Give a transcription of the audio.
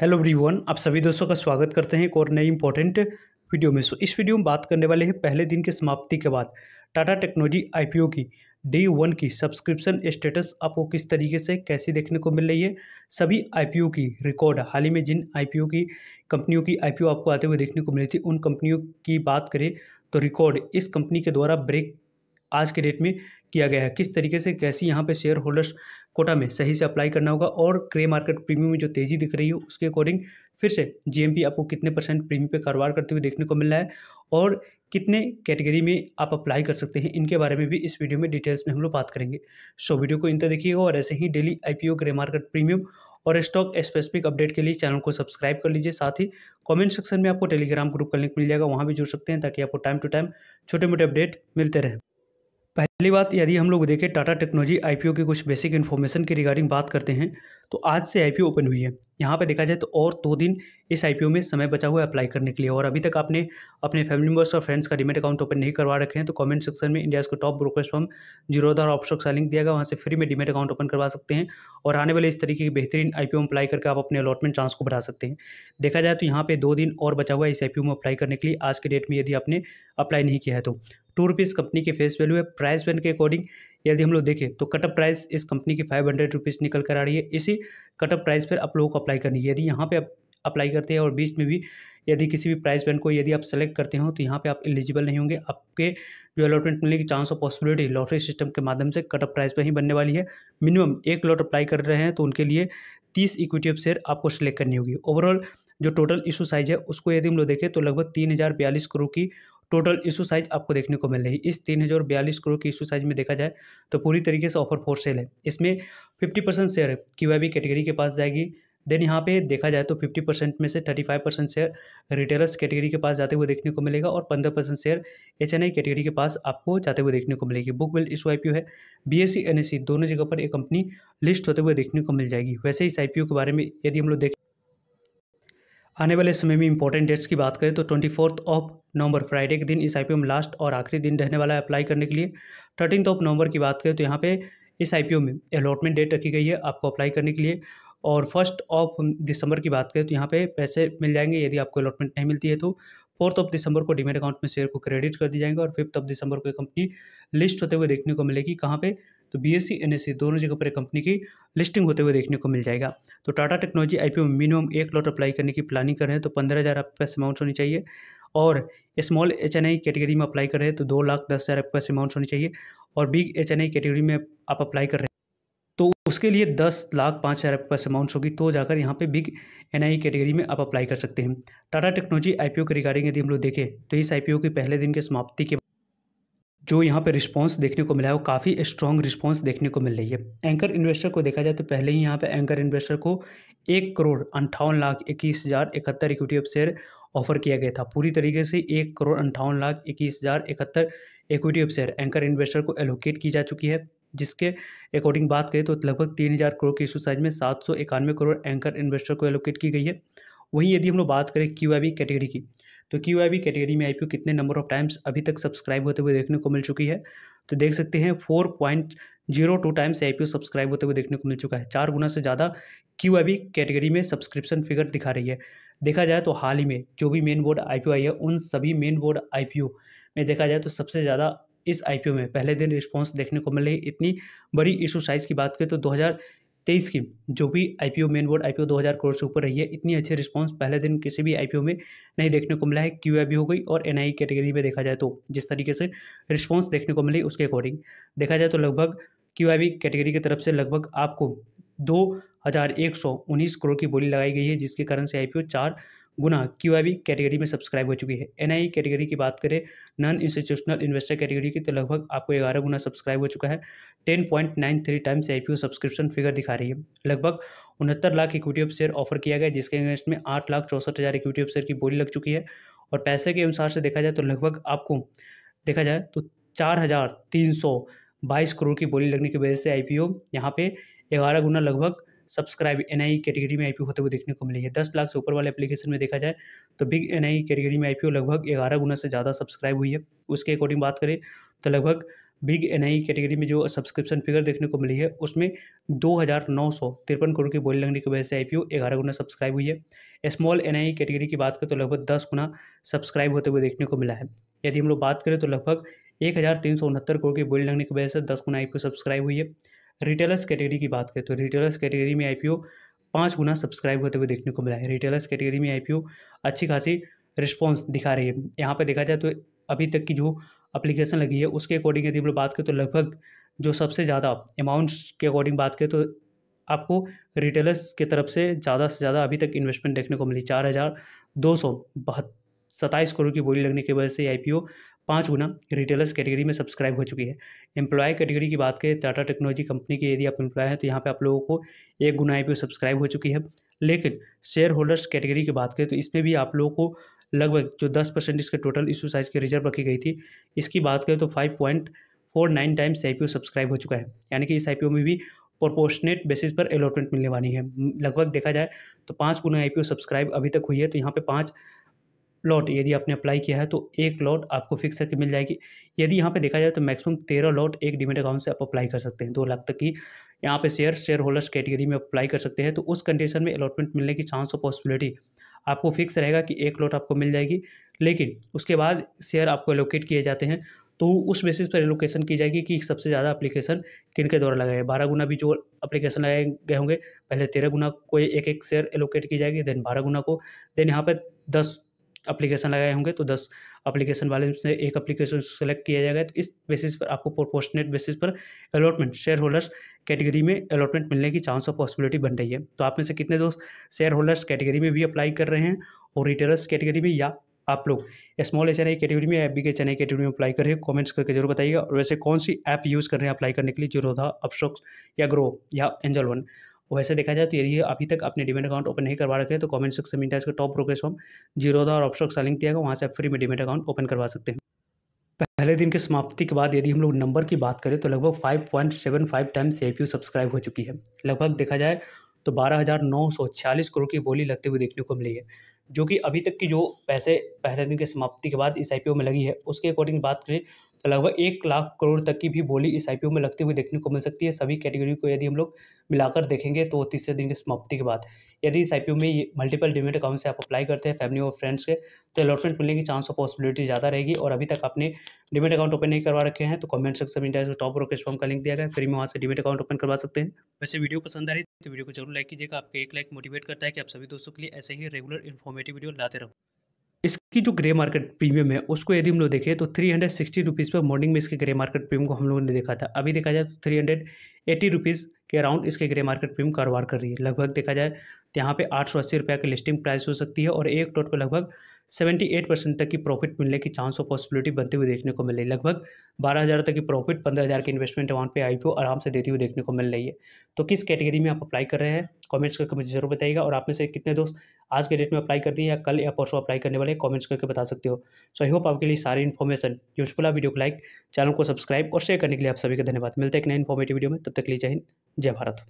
hello everyone आप सभी दोस्तों का स्वागत करते हैं एक और नई इंपॉर्टेंट वीडियो में सो इस वीडियो में बात करने वाले हैं पहले दिन के समाप्ति के बाद टाटा टेक्नोलॉजी आईपीओ की डे वन की सब्सक्रिप्शन स्टेटस आपको किस तरीके से कैसे देखने को मिल रही है सभी आईपीओ की रिकॉर्ड हाल ही में जिन आईपीओ की कंपनियों की आईपीओ आपको आते हुए देखने को मिली थी उन कंपनियों की बात करें तो रिकॉर्ड इस कंपनी के द्वारा ब्रेक आज के डेट में किया गया है किस तरीके से कैसी यहाँ पे शेयर होल्डर्स कोटा में सही से अप्लाई करना होगा और ग्रे मार्केट प्रीमियम में जो तेज़ी दिख रही है उसके अकॉर्डिंग फिर से जीएमपी आपको कितने परसेंट प्रीमियम पे कारोबार करते हुए देखने को मिल रहा है और कितने कैटेगरी में आप अप्लाई कर सकते हैं इनके बारे में भी इस वीडियो में डिटेल्स में हम लोग बात करेंगे सो वीडियो को इन तक देखिएगा और ऐसे ही डेली आई ग्रे मार्केट प्रीमियम और स्टॉक स्पेसिफिक अपडेट के लिए चैनल को सब्सक्राइब कर लीजिए साथ ही कमेंट सेक्शन में आपको टेलीग्राम ग्रुप का लिंक मिल जाएगा वहाँ भी जुड़ सकते हैं ताकि आपको टाइम टू टाइम छोटे मोटे अपडेट मिलते रहें पहली बात यदि हम लोग देखें टाटा टेक्नोलॉजी आईपीओ के कुछ बेसिक इन्फॉर्मेशन के रिगार्डिंग बात करते हैं तो आज से आईपीओ ओपन हुई है यहाँ पे देखा जाए तो और दो दिन इस आईपीओ में समय बचा हुआ है अप्लाई करने के लिए और अभी तक आपने अपने फैमिली मेम्बर्स और फ्रेंड्स का डिमेट अकाउंट ओपन नहीं करवा रखे हैं तो कमेंट सेक्शन में इंडिया को top brokers form Zerodha option का लिंक दिया गया वहाँ से फ्री में डिमेट अकाउंट ओपन करवा सकते हैं और आने वाले इस तरीके की बेहतरीन आई में अप्लाई करके आप अपने अलॉटमेंट चांस को बढ़ा सकते हैं देखा जाए तो यहाँ पर दो दिन और बचा हुआ है इस आई में अप्लाई करने के लिए आज के डेट में यदि आपने अप्लाई नहीं किया है तो टू रुपीज़ कंपनी की फेस वैल्यू है प्राइस बैंड के अकॉर्डिंग यदि हम लोग देखें तो कटअप प्राइस इस कंपनी की फाइव हंड्रेड रुपीज़ निकल कर आ रही है इसी कटअप प्राइस पर आप लोगों को अप्लाई करनी है यदि यहाँ पे आप अप्लाई करते हैं और बीच में भी यदि किसी भी प्राइस बैंड को यदि आप सेलेक्ट करते हो तो यहाँ पर आप एलिजिबल नहीं होंगे आपके जो अलॉटमेंट मिलने की chance of possibility lottery system के माध्यम से कटअप प्राइस पर ही बनने वाली है मिनिमम एक लॉट अप्लाई कर रहे हैं तो उनके लिए तीस इक्विटी ऑफ शेयर आपको सेलेक्ट करनी होगी ओवरऑल जो टोटल इशू साइज है उसको यदि हम लोग देखें तो लगभग तीन हज़ार बयालीस करोड़ की टोटल इशू साइज आपको देखने को मिल रही है इस तीन हज़ार बयालीस करोड़ की इशू साइज में देखा जाए तो पूरी तरीके से ऑफर फोर सेल है इसमें fifty percent share Q category के पास जाएगी देन यहाँ पे देखा जाए तो फिफ्टी परसेंट में से thirty five percent share retailers category के पास जाते हुए देखने को मिलेगा और पंद्रह percent share H N I category के पास आपको जाते हुए देखने को मिलेगी book build issue I P है B S E N S E दोनों जगह पर एक कंपनी लिस्ट होते हुए देखने को मिल जाएगी वैसे इस आई पी ओ के बारे में यदि हम लोग देखें आने वाले समय में इंपॉर्टेंट डेट्स की बात करें तो twenty fourth of November Friday के दिन इस आई में लास्ट और आखिरी दिन रहने वाला है अप्लाई करने के लिए थर्टीन ऑफ नवंबर की बात करें तो यहाँ पे इस आई में अलॉटमेंट डेट रखी गई है आपको अप्लाई करने के लिए और फर्स्ट ऑफ दिसंबर की बात करें तो यहाँ पे पैसे मिल जाएंगे यदि आपको अलॉटमेंट नहीं मिलती है तो फोर्थ ऑफ दिसंबर को डिमेट अकाउंट में शेयर को क्रेडिट कर दी जाएंगे और फिफ्थ ऑफ दिसंबर को कंपनी लिस्ट होते हुए देखने को मिलेगी कहाँ पर तो बी एस दोनों जगह पर कंपनी की लिस्टिंग होते हुए देखने को मिल जाएगा तो टाटा टेक्नोलॉजी आईपीओ में मिनिमम एक लॉट अप्लाई करने की प्लानिंग कर रहे हैं तो पंद्रह हज़ार आपके पास अमाउंट होनी चाहिए और small H N I category में अप्लाई कर रहे हैं तो दो लाख दस हज़ार आपके पास अमाउंट होनी चाहिए और big H N I category में आप अप्लाई कर रहे हैं तो उसके लिए दस लाख पाँच हज़ार आपके पास अमाउंट होगी तो जाकर यहाँ पे बिग आई कैटेगरी में आप अप्लाई कर सकते हैं टाटा टेक्नोलॉजी ओ के रिगार्डिंग यदि हम लोग देखें तो इस ओ के पहले दिन के समाप्ति के जो यहाँ पे रिस्पांस देखने को मिला है वो काफ़ी स्ट्रॉन्ग रिस्पांस देखने को मिल रही है एंकर इन्वेस्टर को देखा जाए तो पहले ही यहाँ पे एंकर इन्वेस्टर को एक करोड़ अंठावन लाख इक्कीस हज़ार इकहत्तर इक्विटी ऑफ शेयर ऑफर किया गया था पूरी तरीके से एक करोड़ अंठावन लाख इक्कीस हज़ार इकहत्तर equity of share anchor investor को एलोकेट की जा चुकी है जिसके अकॉर्डिंग बात करें तो लगभग तीन हज़ार करोड़ के इशू साइज में सात सौ इक्यानवे करोड़ एंकर इन्वेस्टर को एलोकेट की गई है वहीं यदि हम लोग बात करें क्यू आई कैटेगरी की तो क्यू आई कैटेगरी में आई पी ओ कितने नंबर ऑफ टाइम्स अभी तक सब्सक्राइब होते हुए देखने को मिल चुकी है तो देख सकते हैं four point zero two times I P O subscribe होते हुए देखने को मिल चुका है चार गुना से ज़्यादा क्यू आई कैटेगरी में सब्सक्रिप्शन फिगर दिखा रही है देखा जाए तो हाल ही में जो भी main board I P O आई है उन सभी main board I P O में देखा जाए तो सबसे ज़्यादा इस आई पी ओ में पहले दिन रिस्पॉन्स देखने को मिले इतनी बड़ी इशू साइज़ की बात करें तो दो हज़ार तेईस की जो भी I P O main board I P O दो हज़ार करोड़ से ऊपर रही है इतनी अच्छी रिस्पॉन्स पहले दिन किसी भी आई पी ओ में नहीं देखने को मिला है क्यू आई भी हो गई और एन आई कैटेगरी में देखा जाए तो जिस तरीके से रिस्पॉन्स देखने को मिली उसके अकॉर्डिंग देखा जाए तो लगभग क्यू आई बी कैटेगरी की तरफ से लगभग आपको दो हज़ार एक सौ उन्नीस करोड़ की बोली लगाई गई है जिसके कारण से आई पी ओ चार गुना क्यू कैटेगरी में सब्सक्राइब हो चुकी है एन कैटेगरी की बात करें नॉन इंस्टीट्यूशनल इन्वेस्टर कैटेगरी की तो लगभग आपको ग्यारह गुना सब्सक्राइब हो चुका है ten point nine three times आई सब्सक्रिप्शन फिगर दिखा रही है लगभग उनहत्तर lakh equity of share offer किया गया जिसके अगेंस्ट में आठ लाख चौसठ हज़ार इक्विटी ऑफ शेयर की बोली लग चुकी है और पैसे के अनुसार से देखा जाए तो लगभग आपको देखा जाए तो चार हज़ार तीन सौ बाईस करोड़ की बोली लगने की वजह से आई पी ओ यहाँ पे ग्यारह गुना लगभग सब्सक्राइब एन कैटेगरी में आई होते हुए देखने को मिली है दस लाख से ऊपर वाले एप्लीकेशन में देखा जाए तो बिग एन कैटेगरी में आई लगभग ग्यारह गुना से ज़्यादा सब्सक्राइब हुई है उसके अकॉर्डिंग बात करें तो लगभग बिग एन कैटेगरी में जो सब्सक्रिप्शन फिगर देखने को मिली है उसमें दो हज़ार नौ सौ तिरपन करोड़ की बोली लगने की वजह से आई पी ओ ग्यारह गुना सब्सक्राइब हुई है स्मॉल एन कैटेगरी की बात करें तो लगभग दस गुना सब्सक्राइब होते हुए देखने को मिला है यदि हम लोग बात करें तो लगभग एक हज़ार तीन सौ उनहत्तर करोड़ की बोली लगने की वजह से दस गुना आई पी ओ सब्सक्राइब हुई है रिटेलर्स कैटेगरी की बात करें तो रिटेलर्स कैटेगरी में ओ पाँच गुना सब्सक्राइब होते हुए देखने को मिला है रिटेलर्स कैटेगरी में ओ अच्छी खासी रिस्पॉन्स दिखा रही है यहाँ पर देखा जाए तो अभी तक की जो अप्लीकेशन लगी है उसके अकॉर्डिंग यदि बात करें तो लगभग जो सबसे ज़्यादा अमाउंट्स के अकॉर्डिंग बात करें तो आपको रिटेलर्स की तरफ से ज़्यादा से ज़्यादा अभी तक इन्वेस्टमेंट देखने को मिली चार हज़ार दो सौ बहत्तर सत्ताईस करोड़ की बोली लगने की वजह से आई पाँच गुना रिटेलर्स कैटेगरी में सब्सक्राइब हो चुकी है एम्प्लॉय कैटेगरी की बात करें टाटा टेक्नोलॉजी कंपनी की यदि आप एम्प्लॉय हैं तो यहाँ पे आप लोगों को एक गुना आई सब्सक्राइब हो चुकी है लेकिन शेयर होल्डर्स कैटेगरी की बात करें तो इसमें भी आप लोगों को लगभग जो दस परसेंट इसके टोटल इशू साइज की रिजर्व रखी गई थी इसकी बात करें तो five point four nine times आई सब्सक्राइब हो चुका है यानी कि इस आई में भी प्रोपोर्शनेट बेसिस पर अलॉटमेंट मिलने वाली है लगभग देखा जाए तो पाँच गुना आई सब्सक्राइब अभी तक हुई है तो यहाँ पर पाँच लॉट यदि आपने अप्लाई किया है तो एक लॉट आपको फिक्स करके मिल जाएगी यदि यहाँ पे देखा जाए तो मैक्सिमम तेरह लॉट एक डिमेट अकाउंट से आप अप्लाई कर सकते हैं दो लाख तक की यहाँ पे शेयर शेयर होल्डर्स कैटेगरी में अप्लाई कर सकते हैं तो उस कंडीशन में अलॉटमेंट मिलने की चांस और पॉसिबिलिटी आपको फिक्स रहेगा कि एक लॉट आपको मिल जाएगी लेकिन उसके बाद शेयर आपको एलोकेट किए जाते हैं तो उस बेसिस पर एलोकेशन की जाएगी कि सबसे ज़्यादा अप्लीकेशन किन के द्वारा लगाए बारह गुना भी जो अप्लीकेशन लगाए गए होंगे पहले तेरह गुना को एक एक शेयर एलोकेट की जाएगी देन बारह गुना को देन यहाँ पर दस अप्लीकेशन लगाए होंगे तो दस अप्लीकेशन वाले से एक अप्लीकेशन सेलेक्ट किया जाएगा तो इस बेसिस पर आपको प्रोपोर्शनेट बेसिस पर अलॉटमेंट शेयर होल्डर्स कैटेगरी में अलॉटमेंट मिलने की चांस और पॉसिबिलिटी बन रही है तो आप में से कितने दोस्त शेयर होल्डर्स कैटेगरी में भी अप्लाई कर रहे हैं और रिटेलर्स कैटेगरी में या आप लोग small H N I category में एफ बी के एच एन आई कैटेगरी में अप्लाई हैं कमेंट्स करके जरूर बताइएगा और वैसे कौन सी ऐप यूज़ कर रहे हैं अप्लाई करने के लिए रोधा अपशोक्स या ग्रो या एंजल वन वैसे देखा जाए तो यदि अभी तक अपने डिमेट अकाउंट ओपन नहीं करवा रखे तो कमेंट सेक्शन में का टॉप ब्रोकरेज फॉर्म जीरोधा और ऑप्शन लिंक दिया वहाँ से आप फ्री में डिमेट अकाउंट ओपन करवा सकते हैं पहले दिन के समाप्ति के बाद यदि हम लोग नंबर की बात करें तो लगभग 5.75 टाइम से सब्सक्राइब हो चुकी है लगभग देखा जाए तो बारह करोड़ की बोली लगते हुए देखने को मिली है जो कि अभी तक की जो पैसे पहले दिन के समाप्ति के बाद इस आई में लगी है उसके अकॉर्डिंग बात करें तो लगभग एक लाख करोड़ तक की भी बोली इस आईपीओ में लगती हुई देखने को मिल सकती है सभी कैटेगरी को यदि हम लोग मिलाकर देखेंगे तो तीसरे दिन की समाप्ति के बाद यदि इस आईपीओ में मल्टीपल डिमेट अकाउंट से आप अप्लाई करते हैं फैमिली और फ्रेंड्स के तो अलॉटमेंट मिलने की चांस और पॉसिबिलिटी ज़्यादा रहेगी और अभी तक आपने डिमेट अकाउंट ओपन नहीं करवा रखे हैं तो कमेंट सेक्शन में इंडिया टॉप और फॉर्म का लिंक दिया गया फिर में वहाँ से डिमेट अकाउंट ओपन करवा सकते हैं वैसे वीडियो पसंद आ रही तो वीडियो को जरूर लाइक कीजिएगा आपके एक लाइक मोटिवेट करता है कि आप सभी दोस्तों के लिए ऐसे ही रेगुलर इन्फॉर्मेटिव वीडियो लाते रहो इसकी जो ग्रे मार्केट प्रीमियम है उसको यदि हम लोग देखें तो थ्री हंड्रेड सिक्सटी रुपीज़ पर मॉर्निंग में इसके ग्रे मार्केट प्रीमियम को हम लोगों ने देखा था अभी देखा जाए तो थ्री हंड्रेड एटी रुपीज़ के अराउंड इसके ग्रे मार्केट प्रीमियम कारोबार कर रही है लगभग देखा जाए तो यहाँ पे आठ सौ अस्सी रुपये की लिस्टिंग प्राइस हो सकती है और एक टोट पर लगभग सेवेंटी एट परसेंट तक की प्रॉफिट मिलने की चांस और पॉसिबिलिटी बनते हुए देखने को मिल रही है लगभग बारह हज़ार तक की प्रॉफिट पंद्रह हज़ार के इन्वेस्टमेंट अमाउंट पे आईपीओ आराम से देती हुई देखने को मिल रही है तो किस कैटेगरी में आप अप्लाई कर रहे हैं कमेंट्स करके मुझे जरूर बताइएगा और आप में से कितने दोस्त आज के डेट में अप्लाई कर दिए या कल या परसों अप्लाई करने वाले कॉमेंट्स करके बता सकते हो सो आई होप आपके लिए सारी इन्फॉर्मेशन यूजफुल है वीडियो को लाइक चैनल को सब्सक्राइब और शेयर करने के लिए आप सभी का धन्यवाद मिलते हैं एक नए इन्फॉर्मेटिव वीडियो में तब तक लीजिए जय हिंद जय भारत